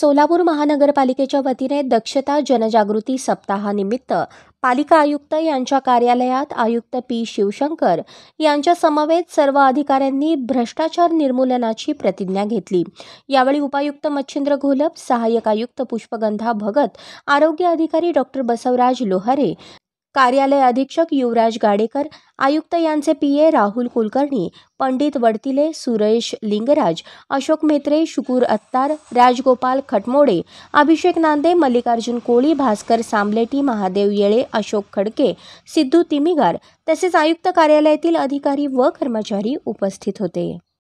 सोलापूर महानगरपालिकेच्या वतीने दक्षता जनजागृती सप्ताहानिमित्त पालिका आयुक्त यांच्या कार्यालयात आयुक्त पी शिवशंकर यांच्या समवेत सर्व अधिकाऱ्यांनी भ्रष्टाचार निर्मूलनाची प्रतिज्ञा घेतली यावेळी उपायुक्त मच्छिंद्र घोलप सहाय्यक आयुक्त पुष्पगंधा भगत आरोग्य अधिकारी डॉक्टर बसवराज लोहारे कार्यालय अधीक्षक युवराज गाडेकर आयुक्त यांचे पीए राहुल कुलकर्णी पंडित वडतिले सुरेश लिंगराज अशोक मेत्रे शुकूर अत्तार राजगोपाल खटमोडे अभिषेक नांदे मल्लिकार्जुन कोळी भास्कर सामलेटी महादेव येळे अशोक खडके सिद्धू तिमिगार तसेच आयुक्त कार्यालयातील अधिकारी व कर्मचारी उपस्थित होते